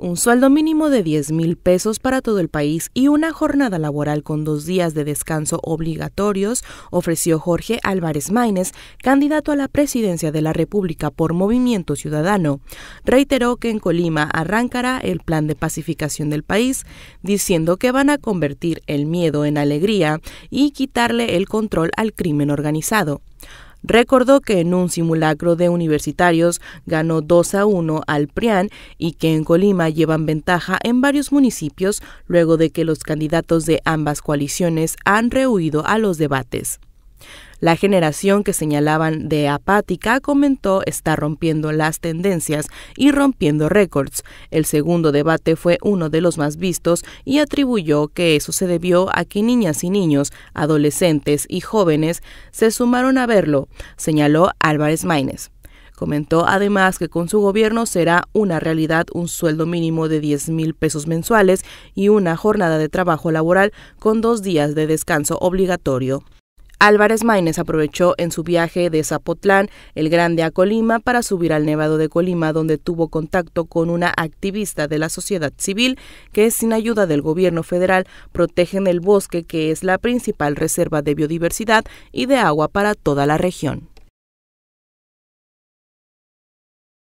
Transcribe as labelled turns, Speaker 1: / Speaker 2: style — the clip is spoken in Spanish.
Speaker 1: un sueldo mínimo de 10 mil pesos para todo el país y una jornada laboral con dos días de descanso obligatorios, ofreció Jorge Álvarez Maínez, candidato a la presidencia de la República por Movimiento Ciudadano. Reiteró que en Colima arrancará el plan de pacificación del país, diciendo que van a convertir el miedo en alegría y quitarle el control al crimen organizado. Recordó que en un simulacro de universitarios ganó 2 a 1 al PRIAN y que en Colima llevan ventaja en varios municipios luego de que los candidatos de ambas coaliciones han rehuido a los debates. La generación que señalaban de apática comentó está rompiendo las tendencias y rompiendo récords. El segundo debate fue uno de los más vistos y atribuyó que eso se debió a que niñas y niños, adolescentes y jóvenes se sumaron a verlo, señaló Álvarez Maínez. Comentó además que con su gobierno será una realidad un sueldo mínimo de 10 mil pesos mensuales y una jornada de trabajo laboral con dos días de descanso obligatorio. Álvarez Maínez aprovechó en su viaje de Zapotlán, el Grande a Colima, para subir al Nevado de Colima, donde tuvo contacto con una activista de la sociedad civil que, sin ayuda del gobierno federal, protegen el bosque que es la principal reserva de biodiversidad y de agua para toda la región.